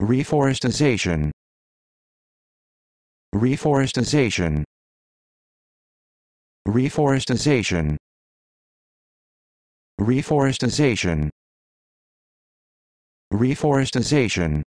reforestation reforestation reforestation reforestation reforestation